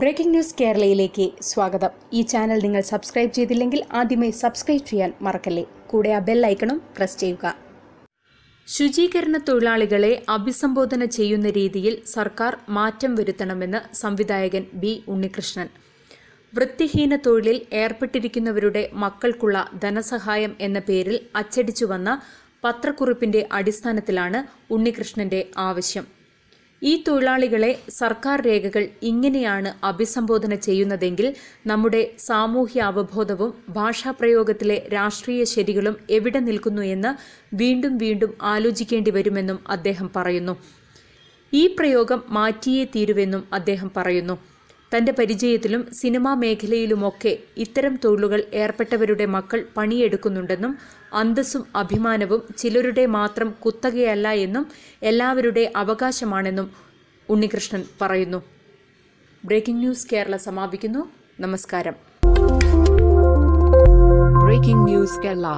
breaking news കേരളയിലേക്ക് സ്വാഗതം ഈ channel നിങ്ങൾ സബ്സ്ക്രൈബ് ചെയ്തില്ലെങ്കിൽ ആദ്യമേ സബ്സ്ക്രൈബ് ചെയ്യാൻ മറക്കല്ലേ കൂടെ ആ ബെൽ ഐക്കണും പ്രസ് ചെയ്യുക ശുചീകരണ തൊഴിലാളികളെ അഭിസംബോധന ചെയ്യുന്ന രീതിയിൽ സർക്കാർ മാറ്റം വരുത്തണമെന്ന് സംവിധായകൻ ബി ഉണ്ണികൃഷ്ണൻ വൃത്തിഹീന തൊഴിലിൽ ഏർപ്പെട്ടിരിക്കുന്നവരുടെ മക്കൾക്കുള്ള ധനസഹായം എന്ന പേരിൽ അച്ചടിച്ചു വന്ന പത്രക്കുറിപ്പിന്റെ അടിസ്ഥാനത്തിലാണ് ഉണ്ണികൃഷ്ണന്റെ ആവശ്യം ഈ തൊഴിലാളികളെ സർക്കാർ രേഖകൾ ഇങ്ങനെയാണ് അഭിസംബോധന ചെയ്യുന്നതെങ്കിൽ നമ്മുടെ സാമൂഹ്യ അവബോധവും ഭാഷാപ്രയോഗത്തിലെ രാഷ്ട്രീയ ശരികളും എവിടെ നിൽക്കുന്നു എന്ന് വീണ്ടും വീണ്ടും ആലോചിക്കേണ്ടി വരുമെന്നും അദ്ദേഹം പറയുന്നു ഈ പ്രയോഗം മാറ്റിയേ തീരുവെന്നും അദ്ദേഹം പറയുന്നു തന്റെ പരിചയത്തിലും സിനിമാ മേഖലയിലുമൊക്കെ ഇത്തരം തൊഴിലുകൾ ഏർപ്പെട്ടവരുടെ മക്കൾ പണിയെടുക്കുന്നുണ്ടെന്നും അന്തസ്സും അഭിമാനവും ചിലരുടെ മാത്രം കുത്തകയല്ല എന്നും എല്ലാവരുടെ അവകാശമാണെന്നും ഉണ്ണികൃഷ്ണൻ പറയുന്നു ബ്രേക്കിംഗ് ന്യൂസ് കേരള സമാപിക്കുന്നു നമസ്കാരം ബ്രേക്കിംഗ് ന്യൂസ് കേരള